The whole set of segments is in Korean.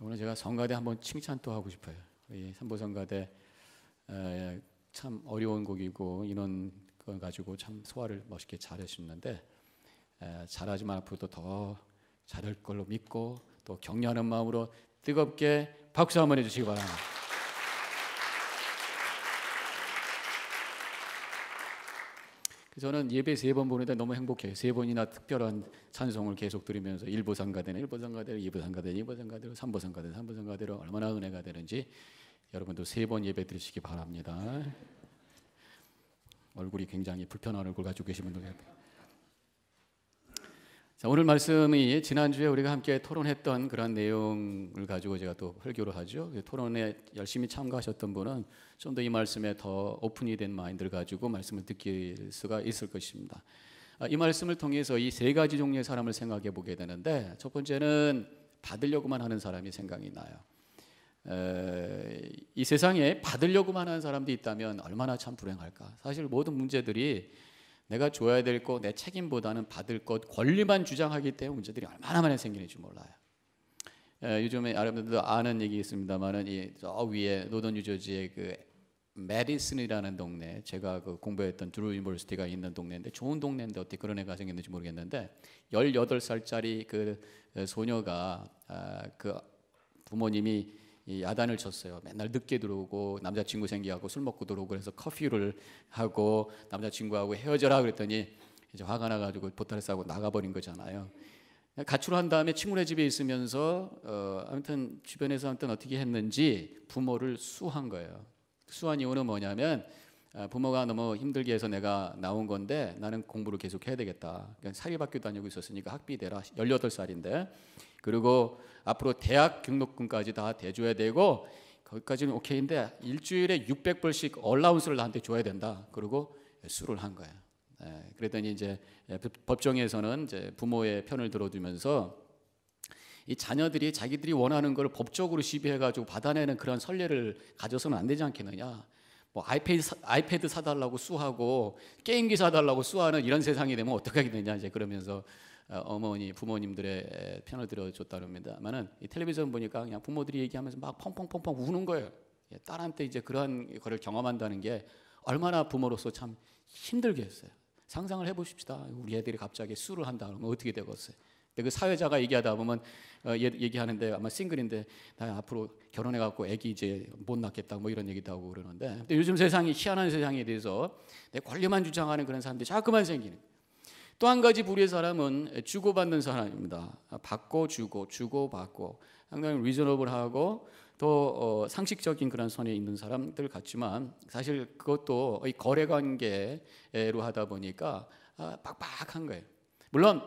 오늘 제가 성가대 한번 칭찬 또 하고 싶어요. 우 삼보성가대 참 어려운 곡이고 이런 걸 가지고 참 소화를 멋있게 잘해셨는데 잘하지만 앞으로도 더 잘할 걸로 믿고 또 격려하는 마음으로 뜨겁게 박수 한번 해주시기 바랍니다. 저는 예배 세 번 보는데 너무 행복해요. 세 번이나 특별한 찬송을 계속 들으면서 1보 상가되는 1보 상가되는 2보 상가되는 2보 상가대로 3보 상가되는 3보 상가대로 얼마나 은혜가 되는지 여러분도 세 번 예배 드리시기 바랍니다. 얼굴이 굉장히 불편한 얼굴 가지고 계신 분들 자, 오늘 말씀이 지난주에 우리가 함께 토론했던 그런 내용을 가지고 제가 또 설교를 하죠. 그 토론에 열심히 참가하셨던 분은 좀 더 이 말씀에 더 오픈이 된 마인드를 가지고 말씀을 듣길 수가 있을 것입니다. 아, 이 말씀을 통해서 이 세 가지 종류의 사람을 생각해 보게 되는데 첫 번째는 받으려고만 하는 사람이 생각이 나요. 에, 이 세상에 받으려고만 하는 사람도 있다면 얼마나 참 불행할까. 사실 모든 문제들이 내가 줘야 될것내 책임보다는 받을 것, 권리만 주장하기 때문에 문제들이 얼마나 많이 생기는지 몰라요. 예, 요즘에 여러분들도 아는 얘기 있습니다만은 이저 위에 노던 유저지의 그 메디슨이라는 동네, 제가 그 공부했던 드루 유니버시티가 있는 동네인데 좋은 동네인데 어떻게 그런 애가 생겼는지 모르겠는데 18살짜리 그 소녀가 아, 그 부모님이 야단을 쳤어요. 맨날 늦게 들어오고 남자친구 생기하고 술 먹고 들어오고 그래서 커피를 하고 남자친구하고 헤어져라 그랬더니 이제 화가 나가지고 보따리 싸고 나가버린 거잖아요. 가출한 다음에 친구네 집에 있으면서 어, 아무튼 주변에서 아무튼 어떻게 했는지 부모를 수한 거예요. 수한 이유는 뭐냐면 아, 부모가 너무 힘들게 해서 내가 나온 건데 나는 공부를 계속 해야 되겠다. 그러니까 사립학교 다니고 있었으니까 학비 대라 18살인데 그리고 앞으로 대학 등록금까지 다 대줘야 되고 거기까지는 오케이인데 일주일에 600불씩 얼라운스를 나한테 줘야 된다. 그리고 술을 한거예 예, 그랬더니 이제 법정에서는 이제 부모의 편을 들어주면서 이 자녀들이 자기들이 원하는 걸 법적으로 시비해가지고 받아내는 그런 선례를 가져서는 안 되지 않겠느냐. 뭐 아이패드, 사, 아이패드 사달라고 수하고 게임기 사달라고 수하는 이런 세상이 되면 어떻게 하게 되냐 이제 그러면서 어, 어머니 부모님들의 편을 들어줬다릅니다만은 텔레비전 보니까 그냥 부모들이 얘기하면서 막 펑펑펑펑 우는 거예요. 예, 딸한테 이제 그러한 거를 경험한다는 게 얼마나 부모로서 참 힘들겠어요. 상상을 해보십시다. 우리 애들이 갑자기 술을 한다 그러면 어떻게 되겠어요? 그 사회자가 얘기하다 보면 어, 얘기하는데 아마 싱글인데 나 앞으로 결혼해 갖고 애기 이제 못 낳겠다 뭐 이런 얘기도 하고 그러는데 근데 요즘 세상이 희한한 세상에 대해서 내 권리만 주장하는 그런 사람들이 자꾸만 생기는 또 한 가지 부류의 사람은 주고받는 사람입니다. 아, 받고 주고 주고 받고 상당히 리저너블하고 또 어, 상식적인 그런 선에 있는 사람들 같지만 사실 그것도 거래 관계로 하다 보니까 아, 빡빡한 거예요. 물론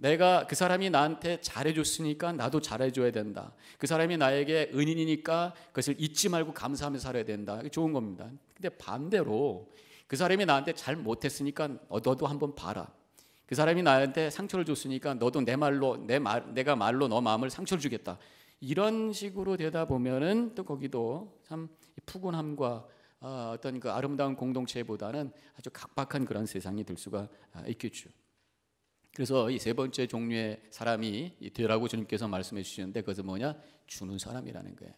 내가 그 사람이 나한테 잘해줬으니까 나도 잘해줘야 된다. 그 사람이 나에게 은인이니까 그것을 잊지 말고 감사하며 살아야 된다. 좋은 겁니다. 근데 반대로 그 사람이 나한테 잘 못했으니까 너도 한번 봐라. 그 사람이 나한테 상처를 줬으니까 너도 내 말로 내 말, 내가 말로 너 마음을 상처를 주겠다. 이런 식으로 되다 보면은 또 거기도 참 푸근함과 아, 어떤 그 아름다운 공동체보다는 아주 각박한 그런 세상이 될 수가 아, 있겠죠. 그래서 이 세 번째 종류의 사람이 되라고 주님께서 말씀해 주시는데 그것은 뭐냐? 주는 사람이라는 거예요.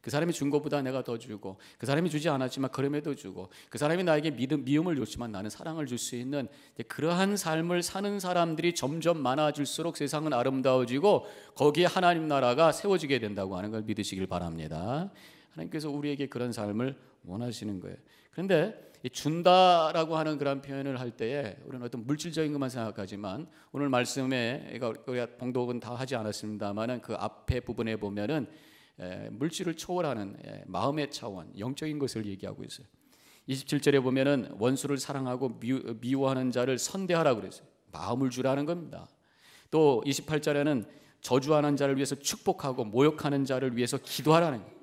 그 사람이 준 것보다 내가 더 주고 그 사람이 주지 않았지만 그럼에도 주고 그 사람이 나에게 믿음, 미움을 줬지만 나는 사랑을 줄 수 있는 그러한 삶을 사는 사람들이 점점 많아질수록 세상은 아름다워지고 거기에 하나님 나라가 세워지게 된다고 하는 걸 믿으시길 바랍니다. 하나님께서 우리에게 그런 삶을 원하시는 거예요. 그런데 준다라고 하는 그런 표현을 할 때에 우리는 어떤 물질적인 것만 생각하지만 오늘 말씀에 우리가 봉독은 다 하지 않았습니다만은 그 앞에 부분에 보면은 물질을 초월하는 마음의 차원, 영적인 것을 얘기하고 있어요. 27절에 보면은 원수를 사랑하고 미, 워하는 자를 선대하라 그랬어요. 마음을 주라는 겁니다. 또 28절에는 저주하는 자를 위해서 축복하고 모욕하는 자를 위해서 기도하라는 거예요.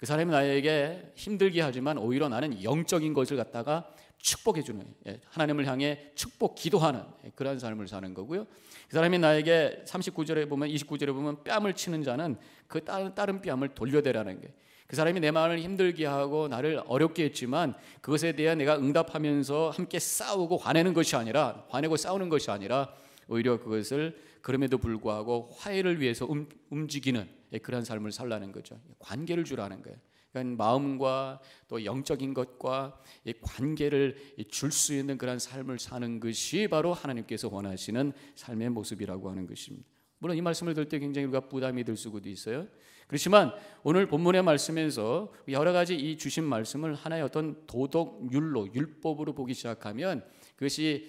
그 사람이 나에게 힘들게 하지만 오히려 나는 영적인 것을 갖다가 축복해 주는 예, 하나님을 향해 축복 기도하는 예, 그러한 삶을 사는 거고요. 그 사람이 나에게 39절에 보면 29절에 보면 뺨을 치는 자는 그 다른, 다른 뺨을 돌려대라는 게. 그 사람이 내 마음을 힘들게 하고 나를 어렵게 했지만 그것에 대한 내가 응답하면서 함께 싸우고 화내는 것이 아니라 화내고 싸우는 것이 아니라 오히려 그것을 그럼에도 불구하고 화해를 위해서 움직이는 예, 그런 삶을 살라는 거죠. 관계를 주라는 거예요. 그러니까 마음과 또 영적인 것과 관계를 줄 수 있는 그런 삶을 사는 것이 바로 하나님께서 원하시는 삶의 모습이라고 하는 것입니다. 물론 이 말씀을 들때 굉장히 우리가 부담이 들 수도 있어요. 그렇지만 오늘 본문의 말씀에서 여러 가지 이 주신 말씀을 하나의 어떤 도덕율로 율법으로 보기 시작하면 그것이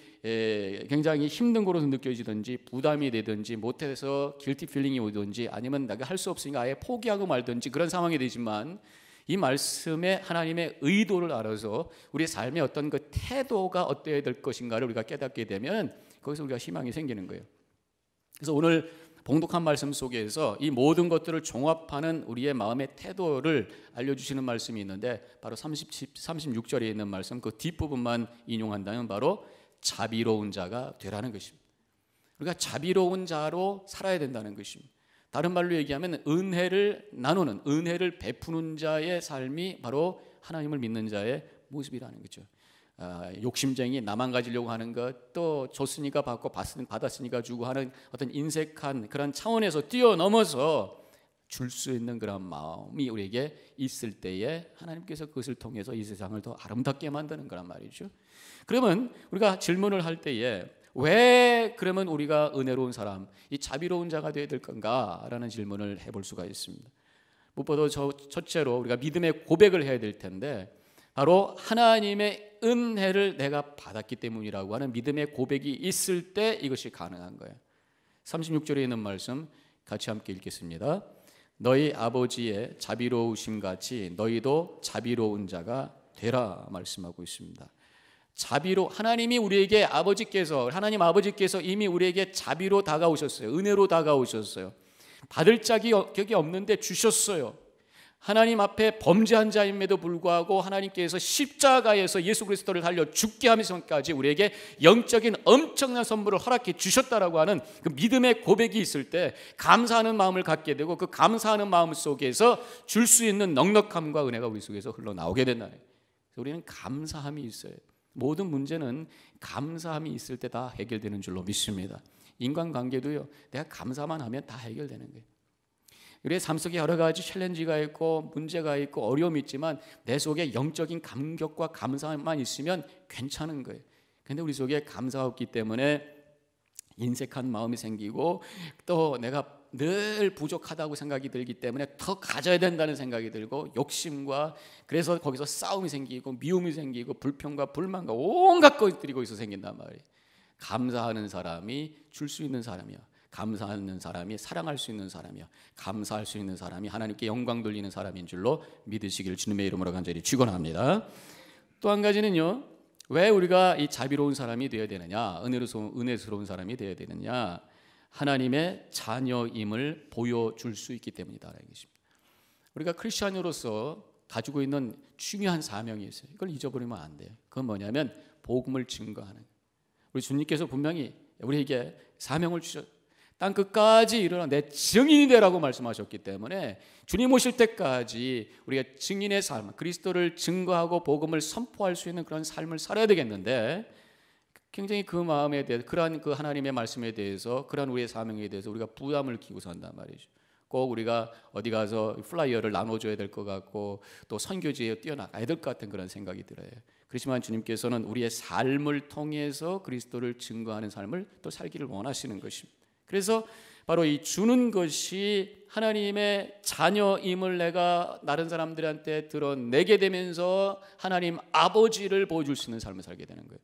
굉장히 힘든 것으로 느껴지든지 부담이 되든지 못해서 길티 필링이 오든지 아니면 내가 할 수 없으니까 아예 포기하고 말든지 그런 상황이 되지만 이 말씀에 하나님의 의도를 알아서 우리의 삶의 어떤 그 태도가 어때야 될 것인가를 우리가 깨닫게 되면 거기서 우리가 희망이 생기는 거예요. 그래서 오늘 봉독한 말씀 속에서 이 모든 것들을 종합하는 우리의 마음의 태도를 알려주시는 말씀이 있는데 바로 37, 36절에 있는 말씀 그 뒷부분만 인용한다면 바로 자비로운 자가 되라는 것입니다. 그러니까 자비로운 자로 살아야 된다는 것입니다. 다른 말로 얘기하면 은혜를 나누는 은혜를 베푸는 자의 삶이 바로 하나님을 믿는 자의 모습이라는 거죠. 아, 욕심쟁이 나만 가지려고 하는 것 또 줬으니까 받고 받았으니까 주고 하는 어떤 인색한 그런 차원에서 뛰어넘어서 줄 수 있는 그런 마음이 우리에게 있을 때에 하나님께서 그것을 통해서 이 세상을 더 아름답게 만드는 거란 말이죠. 그러면 우리가 질문을 할 때에 왜 그러면 우리가 은혜로운 사람, 이 자비로운 자가 되어야 될 건가라는 질문을 해볼 수가 있습니다. 무엇보다 첫째로 우리가 믿음의 고백을 해야 될 텐데 바로 하나님의 은혜를 내가 받았기 때문이라고 하는 믿음의 고백이 있을 때 이것이 가능한 거예요. 36절에 있는 말씀 같이 함께 읽겠습니다. 너희 아버지의 자비로우심 같이 너희도 자비로운 자가 되라 말씀하고 있습니다. 자비로 하나님이 우리에게 아버지께서 하나님 아버지께서 이미 우리에게 자비로 다가오셨어요. 은혜로 다가오셨어요. 받을 자격이 없는데 주셨어요. 하나님 앞에 범죄한 자임에도 불구하고 하나님께서 십자가에서 예수 그리스도를 달려 죽게 하면서까지 우리에게 영적인 엄청난 선물을 허락해 주셨다라고 하는 그 믿음의 고백이 있을 때 감사하는 마음을 갖게 되고 그 감사하는 마음 속에서 줄 수 있는 넉넉함과 은혜가 우리 속에서 흘러나오게 된다는 우리는 감사함이 있어요. 모든 문제는 감사함이 있을 때 다 해결되는 줄로 믿습니다. 인간관계도요. 내가 감사만 하면 다 해결되는 거예요. 우리의 삶 속에 여러 가지 챌린지가 있고 문제가 있고 어려움이 있지만 내 속에 영적인 감격과 감사만 있으면 괜찮은 거예요. 근데 우리 속에 감사가 없기 때문에 인색한 마음이 생기고 또 내가 늘 부족하다고 생각이 들기 때문에 더 가져야 된다는 생각이 들고 욕심과 그래서 거기서 싸움이 생기고 미움이 생기고 불평과 불만과 온갖 것들이 거기서 생긴단 말이에요. 감사하는 사람이 줄 수 있는 사람이야. 감사하는 사람이 사랑할 수 있는 사람이야 감사할 수 있는 사람이 하나님께 영광 돌리는 사람인 줄로 믿으시기를 주님의 이름으로 간절히 축원합니다. 또 한 가지는요. 왜 우리가 이 자비로운 사람이 되어야 되느냐? 은혜로운 은혜스러운 사람이 되어야 되느냐? 하나님의 자녀임을 보여줄 수 있기 때문이다라는 것입니다. 우리가 크리스천으로서 가지고 있는 중요한 사명이 있어요. 이걸 잊어버리면 안 돼요. 그건 뭐냐면 복음을 증거하는. 우리 주님께서 분명히 우리에게 사명을 주셨 땅 끝까지 이르러 내 증인이 되라고 말씀하셨기 때문에 주님 오실 때까지 우리가 증인의 삶, 그리스도를 증거하고 복음을 선포할 수 있는 그런 삶을 살아야 되겠는데 굉장히 그 마음에 대해 그러한 그 하나님의 말씀에 대해서 그러한 우리의 사명에 대해서 우리가 부담을 끼고 산단 말이죠. 꼭 우리가 어디 가서 플라이어를 나눠줘야 될 것 같고 또 선교지에 뛰어나가야 될 것 같은 그런 생각이 들어요. 그렇지만 주님께서는 우리의 삶을 통해서 그리스도를 증거하는 삶을 또 살기를 원하시는 것입니다. 그래서 바로 이 주는 것이 하나님의 자녀임을 내가 다른 사람들한테 드러내게 되면서 하나님 아버지를 보여줄 수 있는 삶을 살게 되는 거예요.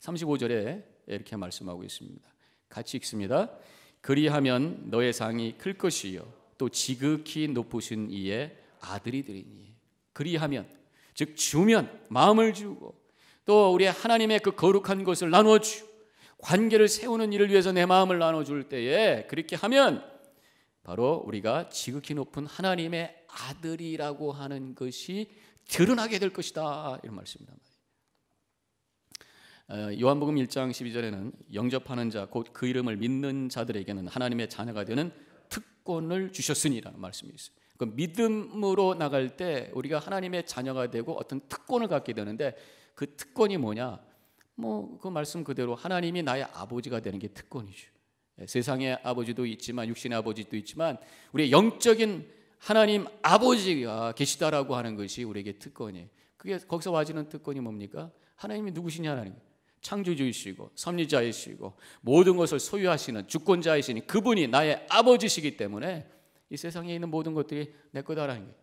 35절에 이렇게 말씀하고 있습니다. 같이 읽습니다. 그리하면 너의 상이 클 것이요 또 지극히 높으신 이의 아들이 되리니 그리하면 즉 주면 마음을 주고 또 우리 하나님의 그 거룩한 것을 나누어 주 관계를 세우는 일을 위해서 내 마음을 나눠줄 때에 그렇게 하면 바로 우리가 지극히 높은 하나님의 아들이라고 하는 것이 드러나게 될 것이다 이런 말씀입니다. 어, 요한복음 1장 12절에는 영접하는 자 곧 그 이름을 믿는 자들에게는 하나님의 자녀가 되는 특권을 주셨으니라는 말씀이 있어요. 그 믿음으로 나갈 때 우리가 하나님의 자녀가 되고 어떤 특권을 갖게 되는데 그 특권이 뭐냐? 뭐그 말씀 그대로 하나님이 나의 아버지가 되는 게 특권이죠. 예, 세상의 아버지도 있지만 육신의 아버지도 있지만 우리의 영적인 하나님 아버지가 계시다라고 하는 것이 우리에게 특권이에요. 그게 거기서 와지는 특권이 뭡니까? 하나님이 누구시냐 하나님. 창조주이시고 섭리자이시고 모든 것을 소유하시는 주권자이시니 그분이 나의 아버지시기 때문에 이 세상에 있는 모든 것들이 내 거다라는 거예요.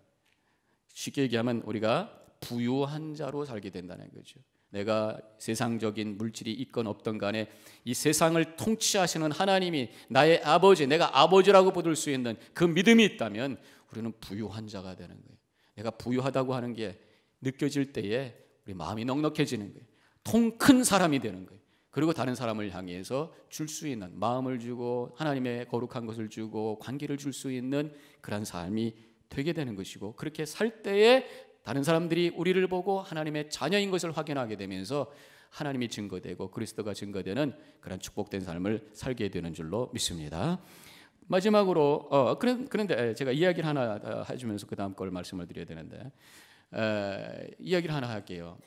쉽게 얘기하면 우리가 부유한 자로 살게 된다는 거죠. 내가 세상적인 물질이 있건 없던 간에 이 세상을 통치하시는 하나님이 나의 아버지, 내가 아버지라고 부를 수 있는 그 믿음이 있다면 우리는 부유한 자가 되는 거예요. 내가 부유하다고 하는 게 느껴질 때에 우리 마음이 넉넉해지는 거예요. 통 큰 사람이 되는 거예요. 그리고 다른 사람을 향해서 줄 수 있는 마음을 주고 하나님의 거룩한 것을 주고 관계를 줄 수 있는 그러한 삶이 되게 되는 것이고 그렇게 살 때에 다른 사람들이 우리를 보고 하나님의 자녀인 것을 확인하게 되면서 하나님이 증거되고 그리스도가 증거되는 그런 축복된 삶을 살게 되는 줄로 믿습니다. 마지막으로 어, 그런, 그런데 제가 이야기를 하나 어, 해주면서 그 다음 걸 말씀을 드려야 되는데 에, 이야기를 하나 할게요.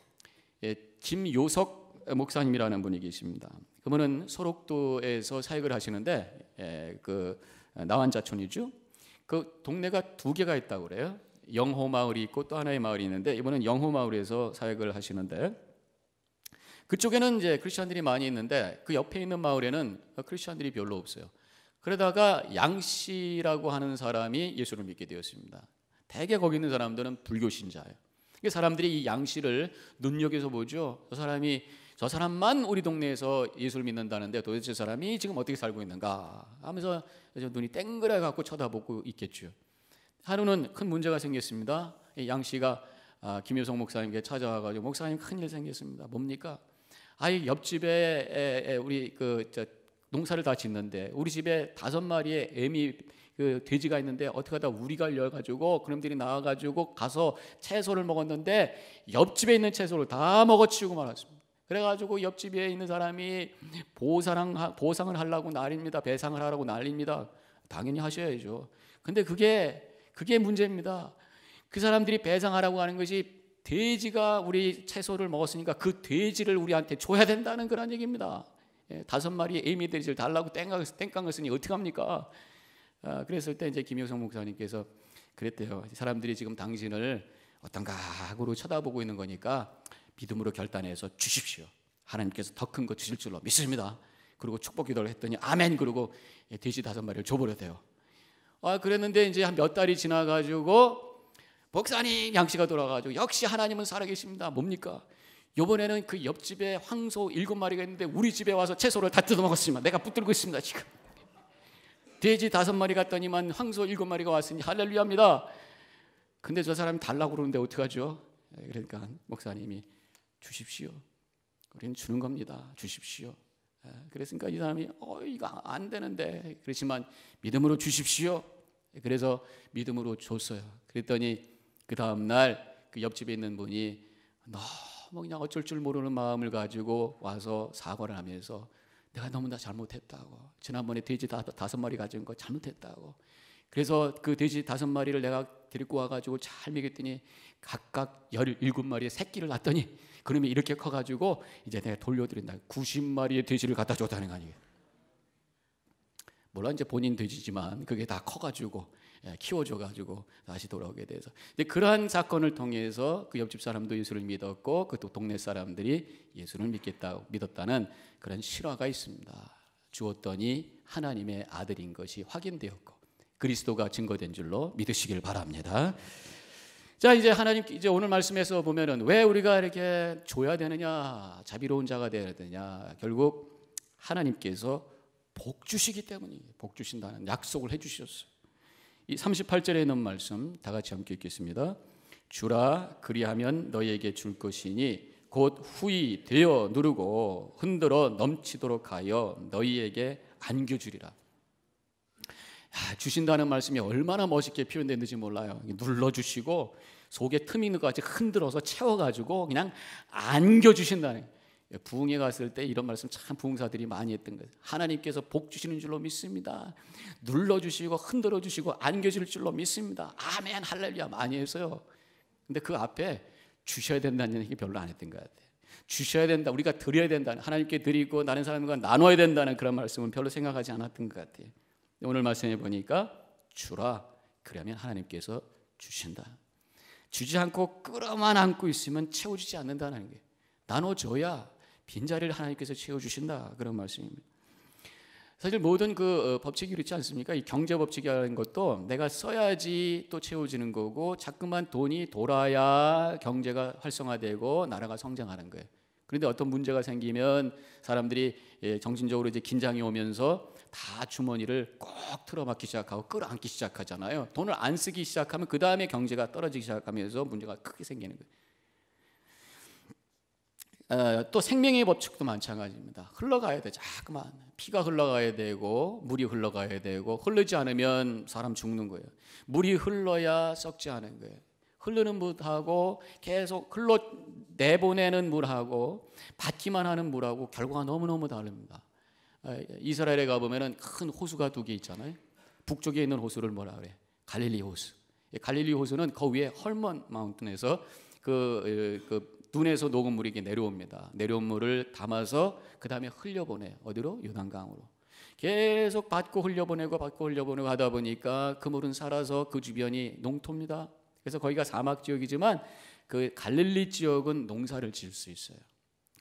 예, 김요석 목사님이라는 분이 계십니다. 그분은 소록도에서 사역을 하시는데 예, 그 나환자촌이죠. 그 동네가 두 개가 있다고 그래요. 영호 마을이 있고 또 하나의 마을이 있는데 이번엔 영호 마을에서 사역을 하시는데 그쪽에는 이제 크리스천들이 많이 있는데 그 옆에 있는 마을에는 크리스천들이 별로 없어요. 그러다가 양 씨라고 하는 사람이 예수를 믿게 되었습니다. 대개 거기 있는 사람들은 불교 신자예요. 그 사람들이 이양 씨를 눈여겨서 보죠. 저 사람이 저 사람만 우리 동네에서 예수를 믿는다는데 도대체 사람이 지금 어떻게 살고 있는가 하면서 눈이 땡그래 갖고 쳐다보고 있겠죠. 하루는 큰 문제가 생겼습니다. 양 씨가 아, 김효성 목사님께 찾아와가지고 목사님 큰일 생겼습니다. 뭡니까? 아이 옆집에 우리 그 농사를 다 짓는데 우리 집에 다섯 마리의 애미 그 돼지가 있는데 어떻게 하다 우리가 열가지고 그놈들이 나와가지고 가서 채소를 먹었는데 옆집에 있는 채소를 다 먹어치우고 말았습니다. 그래가지고 옆집에 있는 사람이 보상 보상을 하려고 난립니다. 배상을 하라고 난립니다. 당연히 하셔야죠. 근데 그게 그게 문제입니다. 그 사람들이 배상하라고 하는 것이 돼지가 우리 채소를 먹었으니까 그 돼지를 우리한테 줘야 된다는 그런 얘기입니다. 예, 다섯 마리 에미 돼지를 달라고 땡깡을, 땡깡을 쓰니 어떡합니까? 아, 그랬을 때 이제 김효성 목사님께서 그랬대요. 사람들이 지금 당신을 어떤 각으로 쳐다보고 있는 거니까 믿음으로 결단해서 주십시오. 하나님께서 더 큰 거 주실 줄로 믿습니다. 그리고 축복 기도를 했더니 아멘 그러고 예, 돼지 다섯 마리를 줘버렸대요. 아, 그랬는데 이제 한 몇 달이 지나가지고 목사님 양씨가 돌아가지고 역시 하나님은 살아계십니다. 뭡니까? 요번에는 그 옆집에 황소 일곱 마리가 있는데 우리 집에 와서 채소를 다 뜯어먹었습니다. 내가 붙들고 있습니다. 지금. 돼지 다섯 마리 갔더니만 황소 일곱 마리가 왔으니 할렐루야입니다. 근데 저 사람이 달라고 그러는데 어떡하죠? 예, 그러니까 목사님이 주십시오. 우리는 주는 겁니다. 주십시오. 예, 그랬으니까 이 사람이 어 이거 안 되는데 그렇지만 믿음으로 주십시오. 예, 그래서 믿음으로 줬어요. 그랬더니 그 다음 날 그 옆집에 있는 분이 너무 그냥 어쩔 줄 모르는 마음을 가지고 와서 사과를 하면서 내가 너무나 잘못했다고 지난번에 돼지 다, 섯 마리 가진 거 잘못했다고 그래서 그 돼지 다섯 마리를 내가 데리고 와가지고 잘 먹였더니 각각 열일곱 마리의 새끼를 낳더니그러면 이렇게 커가지고 이제 내가 돌려드린다. 구십 마리의 돼지를 갖다 줬다는 거 아니에요. 물론 이제 본인 돼지지만 그게 다 커가지고 예, 키워줘가지고 다시 돌아오게 돼서 근데 그러한 사건을 통해서 그 옆집 사람도 예수를 믿었고 그 또 동네 사람들이 예수를 믿겠다 고 믿었다는 그런 실화가 있습니다. 주었더니 하나님의 아들인 것이 확인되었고 그리스도가 증거된 줄로 믿으시길 바랍니다. 자, 이제 하나님 이제 오늘 말씀에서 보면은 왜 우리가 이렇게 줘야 되느냐, 자비로운 자가 되어야 되냐, 결국 하나님께서 복 주시기 때문에복 주신다는 약속을 해 주셨어요. 이 38절에 있는 말씀 다 같이 함께 읽겠습니다. 주라 그리하면 너에게줄 것이니 곧 후이 되어 누르고 흔들어 넘치도록 하여 너희에게 안겨주리라. 야, 아, 주신다는 말씀이 얼마나 멋있게 표현됐는지 몰라요. 눌러주시고 속에 틈 있는 것까지 흔들어서 채워가지고 그냥 안겨주신다는 부흥회 갔을 때 이런 말씀 참 부흥사들이 많이 했던 거예요. 하나님께서 복 주시는 줄로 믿습니다. 눌러주시고 흔들어주시고 안겨줄 줄로 믿습니다. 아멘 할렐루야 많이 했어요. 근데 그 앞에 주셔야 된다는 얘기 별로 안 했던 것 같아요. 주셔야 된다. 우리가 드려야 된다 하나님께 드리고 다른 사람과 나눠야 된다는 그런 말씀은 별로 생각하지 않았던 것 같아요. 오늘 말씀해 보니까 주라 그러면 하나님께서 주신다. 주지 않고 끌어만 안고 있으면 채워지지 않는다는 게 나눠줘야 빈자리를 하나님께서 채워주신다 그런 말씀입니다. 사실 모든 그 어, 법칙이 그렇지 않습니까? 이 경제 법칙이라는 것도 내가 써야지 또 채워지는 거고 자꾸만 돈이 돌아야 경제가 활성화되고 나라가 성장하는 거예요. 그런데 어떤 문제가 생기면 사람들이 예, 정신적으로 이제 긴장이 오면서 다 주머니를 꼭 틀어막기 시작하고 끌어안기 시작하잖아요. 돈을 안 쓰기 시작하면 그 다음에 경제가 떨어지기 시작하면서 문제가 크게 생기는 거예요. 아, 또 생명의 법칙도 마찬가지입니다. 흘러가야 돼. 자꾸만 피가 흘러가야 되고 물이 흘러가야 되고 흐르지 않으면 사람 죽는 거예요. 물이 흘러야 썩지 않은 거예요. 흐르는 물하고 계속 흘러 내보내는 물하고 받기만 하는 물하고 결과가 너무너무 다릅니다. 아, 이스라엘에 가보면 큰 호수가 두 개 있잖아요. 북쪽에 있는 호수를 뭐라 그래? 갈릴리 호수. 갈릴리 호수는 그 위에 헐먼 마운틴에서 그, 그 눈에서 녹은 물이 내려옵니다. 내려온 물을 담아서 그 다음에 흘려보내 어디로? 요단강으로. 계속 받고 흘려보내고 받고 흘려보내고 하다 보니까 그 물은 살아서 그 주변이 농토입니다. 그래서 거기가 사막 지역이지만 그 갈릴리 지역은 농사를 지을 수 있어요.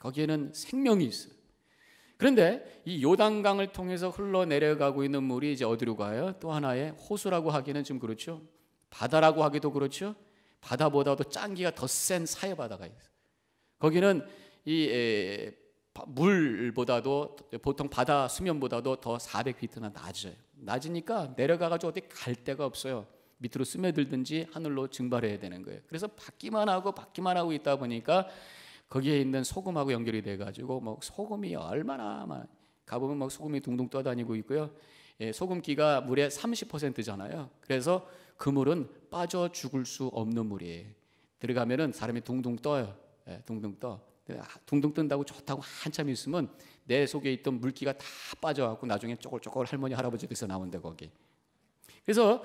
거기에는 생명이 있어요. 그런데 이 요단강을 통해서 흘러내려가고 있는 물이 이제 어디로 가요? 또 하나의 호수라고 하기는 좀 그렇죠. 바다라고 하기도 그렇죠. 바다보다도 짠기가 더 센 사해 바다가 있어요. 거기는 이 에, 물보다도 보통 바다 수면보다도 더 400피트나 낮아요. 낮으니까 내려가가지고 어디 갈 데가 없어요. 밑으로 스며들든지 하늘로 증발해야 되는 거예요. 그래서 받기만 하고 받기만 하고 있다 보니까 거기에 있는 소금하고 연결이 돼 가지고 뭐 소금이 얼마나 많 가보면 막 소금이 둥둥 떠다니고 있고요. 예, 소금기가 물의 30%잖아요. 그래서 그 물은 빠져 죽을 수 없는 물이에요. 들어가면은 사람이 둥둥 떠요. 예, 둥둥 떠. 둥둥 뜬다고 좋다고 한참 있으면 내 속에 있던 물기가 다 빠져갖고 나중에 쪼글쪼글 할머니 할아버지께서 나온대 거기. 그래서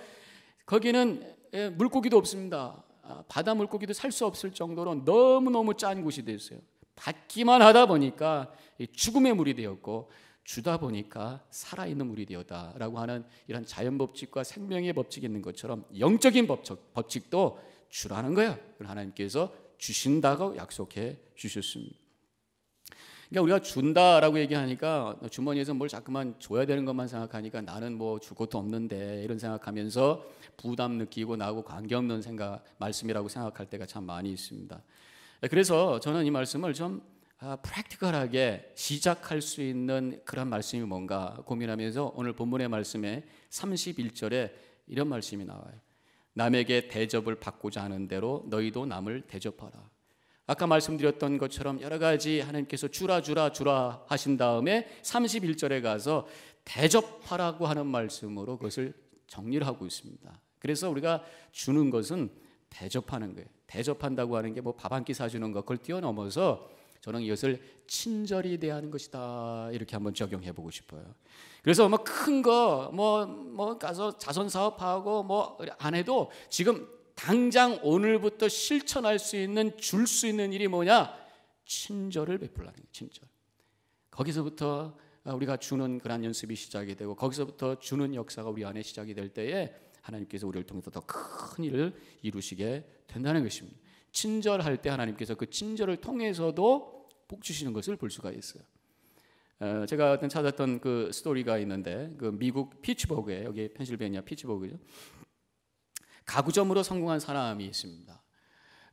거기는 예, 물고기도 없습니다. 아, 바다 물고기도 살 수 없을 정도로 너무너무 짠 곳이 됐어요. 받기만 하다 보니까 죽음의 물이 되었고 주다 보니까 살아있는 물이 되었다라고 하는 이런 자연 법칙과 생명의 법칙이 있는 것처럼 영적인 법칙, 도 주라는 거야. 하나님께서 주신다고 약속해 주셨습니다. 그러니까 우리가 준다라고 얘기하니까 주머니에서 뭘 자꾸만 줘야 되는 것만 생각하니까 나는 뭐 줄 것도 없는데 이런 생각하면서 부담 느끼고 나하고 관계없는 생각 말씀이라고 생각할 때가 참 많이 있습니다. 예, 그래서 저는 이 말씀을 좀 아, 프랙티컬하게 시작할 수 있는 그런 말씀이 뭔가 고민하면서 오늘 본문의 말씀에 31절에 이런 말씀이 나와요. 남에게 대접을 받고자 하는 대로 너희도 남을 대접하라. 아까 말씀드렸던 것처럼 여러 가지 하나님께서 주라 주라 주라 하신 다음에 31절에 가서 대접하라고 하는 말씀으로 그것을 정리를 하고 있습니다. 그래서 우리가 주는 것은 대접하는 거예요. 대접한다고 하는 게 뭐 밥 한 끼 사주는 것 그걸 뛰어넘어서 저는 이것을 친절히 대하는 것이다 이렇게 한번 적용해 보고 싶어요. 그래서 뭐 큰 거 뭐뭐 뭐 가서 자선 사업하고 뭐 안 해도 지금 당장 오늘부터 실천할 수 있는 줄 수 있는 일이 뭐냐? 친절을 베풀라는 거예요. 친절. 거기서부터 어, 우리가 주는 그런 연습이 시작이 되고 거기서부터 주는 역사가 우리 안에 시작이 될 때에 하나님께서 우리를 통해서 더 큰 일을 이루시게 된다는 것입니다. 친절할 때 하나님께서 그 친절을 통해서도 복 주시는 것을 볼 수가 있어요. 어, 제가 찾았던 그 스토리가 있는데 그 미국 피츠버그에 여기 펜실베니아 피츠버그죠. 가구점으로 성공한 사람이 있습니다.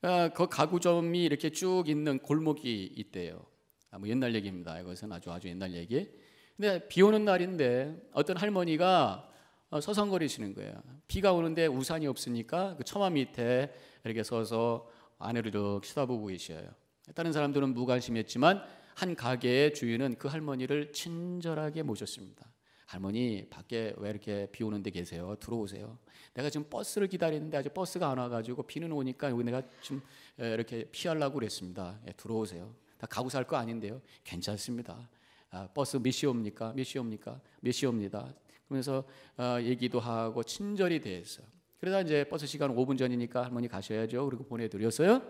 아, 그 가구점이 이렇게 쭉 있는 골목이 있대요. 아, 뭐 옛날 얘기입니다. 이것은 아주 아주 옛날 얘기. 근데 비 오는 날인데 어떤 할머니가 어, 서성거리시는 거예요. 비가 오는데 우산이 없으니까 그 처마 밑에 이렇게 서서 아내를 이렇게 쳐다보고 계셔요. 다른 사람들은 무관심했지만 한 가게의 주인은 그 할머니를 친절하게 모셨습니다. 할머니 밖에 왜 이렇게 비 오는데 계세요? 들어오세요. 내가 지금 버스를 기다리는데 아직 버스가 안 와가지고 비는 오니까 여기 내가 좀 이렇게 피하려고 그랬습니다. 예, 들어오세요. 다 가고 살 거 아닌데요. 괜찮습니다. 아, 버스 몇 시옵니까? 몇 시옵니까? 몇 시옵니다. 그러면서 어, 얘기도 하고 친절히 대해서. 그러다 이제 버스 시간 5분 전이니까 할머니 가셔야죠. 그리고 보내드렸어요.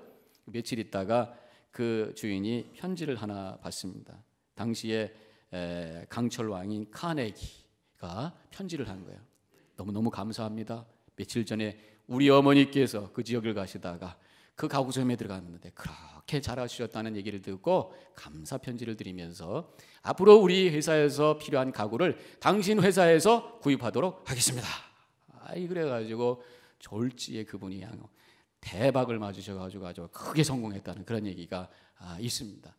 며칠 있다가 그 주인이 편지를 하나 받습니다. 당시에 강철 왕인 카네기가 편지를 한 거예요. 너무너무 감사합니다. 며칠 전에 우리 어머니께서 그 지역을 가시다가 그 가구점에 들어갔는데 그렇게 잘하셨다는 얘기를 듣고 감사 편지를 드리면서 앞으로 우리 회사에서 필요한 가구를 당신 회사에서 구입하도록 하겠습니다. 아이 그래가지고 졸지에 그분이 양 대박을 맞으셔가지고 아주 크게 성공했다는 그런 얘기가 아, 있습니다.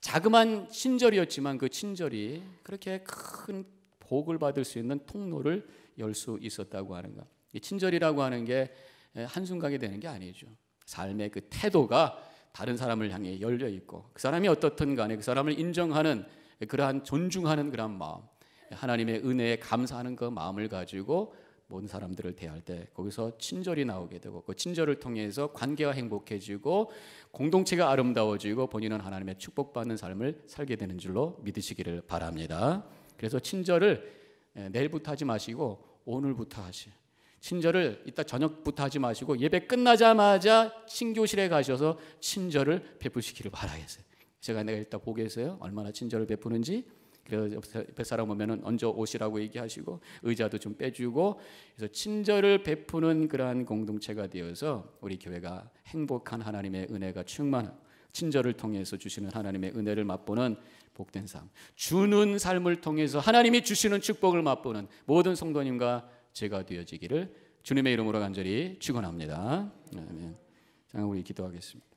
자그만 친절이었지만 그 친절이 그렇게 큰 복을 받을 수 있는 통로를 열 수 있었다고 하는 것. 이 친절이라고 하는 게 한순간이 되는 게 아니죠. 삶의 그 태도가 다른 사람을 향해 열려 있고 그 사람이 어떻든 간에 그 사람을 인정하는 그러한 존중하는 그러한 마음 하나님의 은혜에 감사하는 그 마음을 가지고 모든 사람들을 대할 때 거기서 친절이 나오게 되고 그 친절을 통해서 관계가 행복해지고 공동체가 아름다워지고 본인은 하나님의 축복받는 삶을 살게 되는 줄로 믿으시기를 바랍니다. 그래서 친절을 예, 내일부터 하지 마시고 오늘부터 하시. 친절을 이따 저녁부터 하지 마시고 예배 끝나자마자 신교실에 가셔서 친절을 베푸시기를 바라겠어요. 제가 내가 이따 보게 해서요. 얼마나 친절을 베푸는지 그래서 옆에 사람 오면은 얹어 오시라고 얘기하시고 의자도 좀 빼주고 그래서 친절을 베푸는 그러한 공동체가 되어서 우리 교회가 행복한 하나님의 은혜가 충만한 친절을 통해서 주시는 하나님의 은혜를 맛보는 복된 삶, 주는 삶을 통해서 하나님이 주시는 축복을 맛보는 모든 성도님과 제가 되어지기를 주님의 이름으로 간절히 축원합니다. 아멘. 자, 우리 기도하겠습니다.